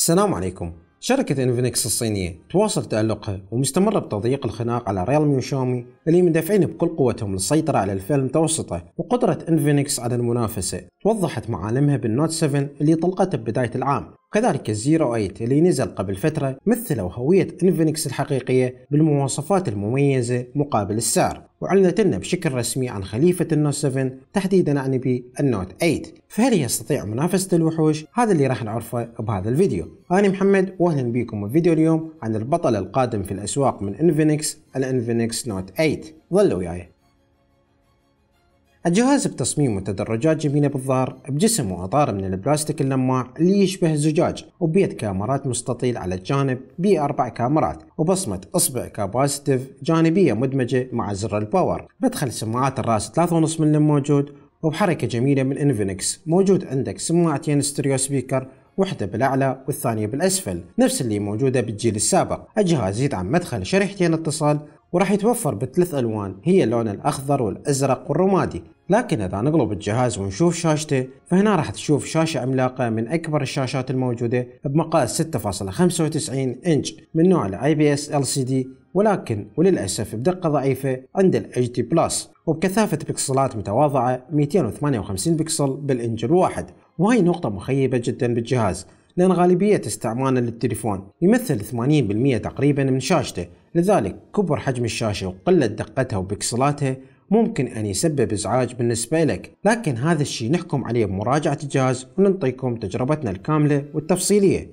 السلام عليكم شركة انفينكس الصينية تواصل تألقها ومستمرة بتضييق الخناق على ريالمي وشاومي اللي مندفعين بكل قوتهم للسيطرة على الفئة المتوسطة وقدرة انفينكس على المنافسة وضحت معالمها بالنوت 7 اللي طلقته ببداية العام وكذلك الزيرو 8 اللي نزل قبل فترة مثلوا هوية انفينكس الحقيقية بالمواصفات المميزة مقابل السعر وأعلنت لنا بشكل رسمي عن خليفة النوت 7 تحديدا عن بي النوت 8 فهل يستطيع منافسة الوحوش؟ هذا اللي راح نعرفه بهذا الفيديو أنا محمد وأهلا بكم في فيديو اليوم عن البطل القادم في الأسواق من انفينكس الانفينكس نوت 8 ظلوا وياي الجهاز بتصميم تدرجات جميلة بالظهر بجسم وأطار من البلاستيك اللماع اللي يشبه الزجاج وبيت كاميرات مستطيل على الجانب أربع كاميرات وبصمة إصبع كاباسيتيف جانبية مدمجة مع زر الباور بدخل سماعات الراس 3.5 من موجود وبحركة جميلة من انفينكس موجود عندك سماعتين ستريو سبيكر واحدة بالأعلى والثانية بالأسفل نفس اللي موجودة بالجيل السابق الجهاز يدعم مدخل شريحتين اتصال وراح يتوفر بثلاث ألوان هي اللون الأخضر والأزرق والرمادي لكن إذا نقلب الجهاز ونشوف شاشته فهنا راح تشوف شاشة عملاقة من أكبر الشاشات الموجودة بمقاس 6.95 إنش من نوع ال IPS LCD ولكن وللأسف بدقة ضعيفة عند الـ HD Plus وبكثافة بكسلات متواضعة 258 بكسل بالإنج الواحد وهي نقطة مخيبة جدا بالجهاز لأن غالبية استعماله للتليفون يمثل 80% تقريبا من شاشته لذلك كبر حجم الشاشة وقلة دقتها وبكسلاتها ممكن أن يسبب إزعاج بالنسبة لك لكن هذا الشيء نحكم عليه بمراجعة الجهاز ونعطيكم تجربتنا الكاملة والتفصيلية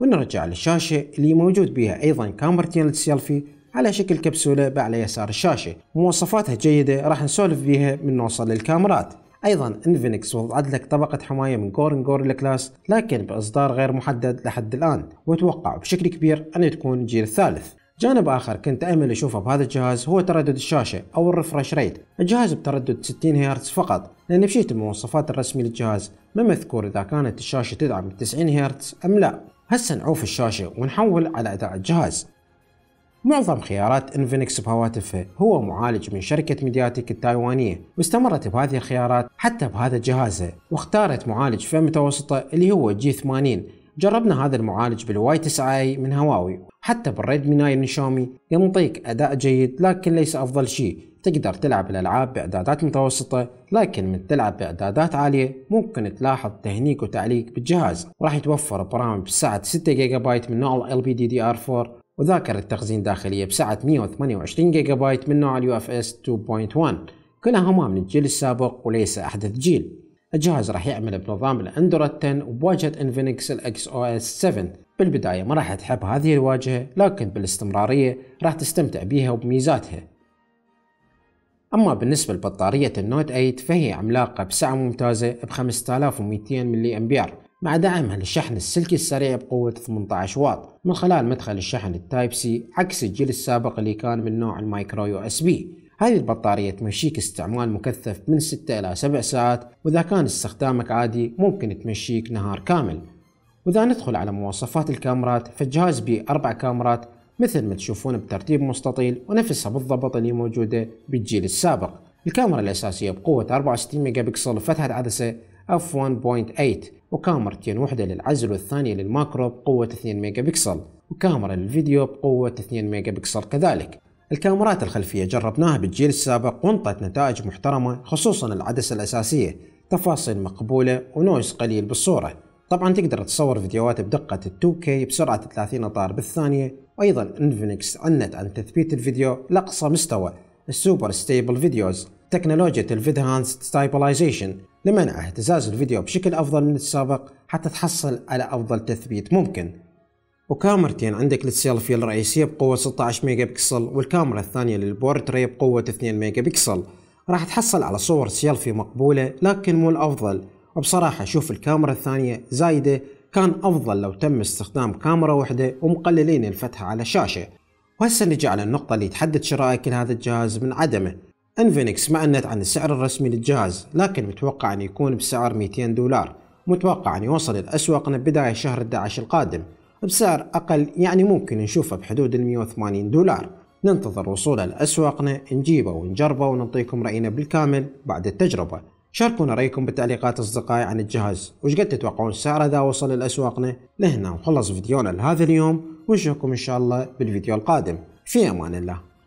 ونرجع للشاشة اللي موجود بها أيضا كاميرتين للسيلفي على شكل كبسولة على يسار الشاشة مواصفاتها جيدة راح نسولف بيها من نوصل للكاميرات أيضا انفينكس وضعت لك طبقة حماية من جورنجور الكلاس لكن بإصدار غير محدد لحد الآن واتوقع بشكل كبير أن تكون الجيل الثالث جانب آخر كنت أمل أشوفه بهذا الجهاز هو تردد الشاشة أو الريفرش ريت الجهاز بتردد 60 هرتز فقط لأن بشيء المواصفات الرسمية للجهاز ما مذكور إذا كانت الشاشة تدعم 90 هرتز أم لا هسه نعوف الشاشة ونحول على أداء الجهاز معظم خيارات انفينكس بهواتفها هو معالج من شركة ميدياتك التايوانية واستمرت بهذه الخيارات حتى بهذا جهازها واختارت معالج فئة متوسطة اللي هو جي 80 جربنا هذا المعالج بالواي 9 اي من هواوي حتى بالريدمي 9 من شاومي ينطيك أداء جيد لكن ليس أفضل شيء تقدر تلعب الألعاب بإعدادات متوسطة لكن من تلعب بإعدادات عالية ممكن تلاحظ تهنيك وتعليق بالجهاز راح يتوفر برامج بسعة 6 جيجا بايت من نوع ال ار 4 وذاكرة تخزين داخلية بسعة 128 جيجا بايت من نوع الـ UFS 2.1 كلهما من الجيل السابق وليس أحدث جيل الجهاز راح يعمل بنظام الاندرويد 10 وبواجهة انفينكس الاكس او اس 7 بالبداية ما راح تحب هذه الواجهة لكن بالاستمرارية راح تستمتع بيها وبميزاتها أما بالنسبة لبطارية النوت 8 فهي عملاقة بسعة ممتازة ب 5200 ملي أمبير مع دعمها للشحن السلكي السريع بقوة 18 واط من خلال مدخل الشحن التايب سي عكس الجيل السابق اللي كان من نوع المايكرو يو اس بي هذه البطارية تمشيك استعمال مكثف من 6 إلى 7 ساعات وإذا كان استخدامك عادي ممكن تمشيك نهار كامل وإذا ندخل على مواصفات الكاميرات فالجهاز بي أربع كاميرات مثل ما تشوفون بترتيب مستطيل ونفسها بالضبط اللي موجودة بالجيل السابق الكاميرا الأساسية بقوة 64 ميجا بكسل وفتحة عدسة f1.8 وكاميرتين واحدة للعزل والثانية للماكرو بقوة 2 ميجا بكسل وكاميرا للفيديو بقوة 2 ميجا بكسل كذلك الكاميرات الخلفية جربناها بالجيل السابق وانطت نتائج محترمة خصوصا العدسة الأساسية تفاصيل مقبولة ونويز قليل بالصورة طبعا تقدر تصور فيديوهات بدقة 2K بسرعة 30 إطار بالثانية وأيضا انفينكس عنت عن تثبيت الفيديو لأقصى مستوى السوبر ستيبل فيديوز تكنولوجيا الفيدهانس ستايبلايزيشن لمنع اهتزاز الفيديو بشكل أفضل من السابق حتى تحصل على أفضل تثبيت ممكن وكاميرتين عندك للسيلفي الرئيسية بقوة 16 ميجا بكسل والكاميرا الثانية للبورتري بقوة 2 ميجا بكسل راح تحصل على صور سيلفي مقبولة لكن مو الأفضل وبصراحة شوف الكاميرا الثانية زايدة كان أفضل لو تم استخدام كاميرا واحدة ومقللين الفتحة على الشاشة وهسه نجي على النقطة اللي تحدد شرائك لهذا الجهاز من عدمه انفينكس ما أنت عن السعر الرسمي للجهاز لكن متوقع أن يكون بسعر 200 دولار متوقع أن يوصل الأسواقنا بداية شهر 11 القادم بسعر أقل يعني ممكن نشوفه بحدود ال 180 دولار ننتظر وصوله لأسواقنا نجيبه ونجربه ونعطيكم رأينا بالكامل بعد التجربة شاركونا رأيكم بالتعليقات أصدقائي عن الجهاز وش قد تتوقعون سعره إذا وصل لأسواقنا لهنا وخلص فيديونا لهذا اليوم ونشوفكم إن شاء الله بالفيديو القادم في أمان الله